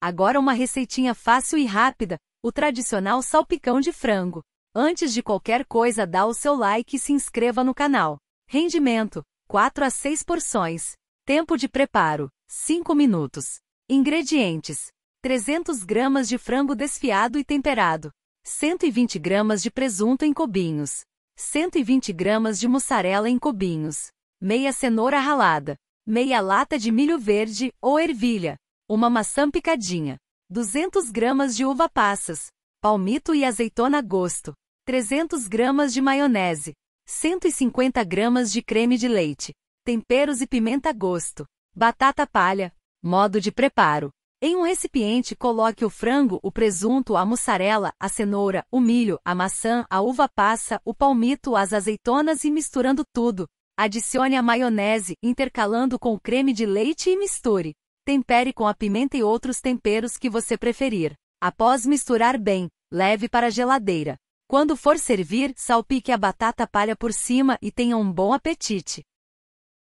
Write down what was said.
Agora uma receitinha fácil e rápida, o tradicional salpicão de frango. Antes de qualquer coisa, dá o seu like e se inscreva no canal. Rendimento: 4 a 6 porções. Tempo de preparo: 5 minutos. Ingredientes: 300 gramas de frango desfiado e temperado, 120 gramas de presunto em cubinhos, 120 gramas de mussarela em cubinhos, meia cenoura ralada, meia lata de milho verde ou ervilha, uma maçã picadinha, 200 gramas de uva passas, palmito e azeitona a gosto, 300 gramas de maionese, 150 gramas de creme de leite, temperos e pimenta a gosto, batata palha. Modo de preparo. Em um recipiente, coloque o frango, o presunto, a mussarela, a cenoura, o milho, a maçã, a uva passa, o palmito, as azeitonas e misturando tudo. Adicione a maionese, intercalando com o creme de leite e misture. Tempere com a pimenta e outros temperos que você preferir. Após misturar bem, leve para a geladeira. Quando for servir, salpique a batata palha por cima e tenha um bom apetite.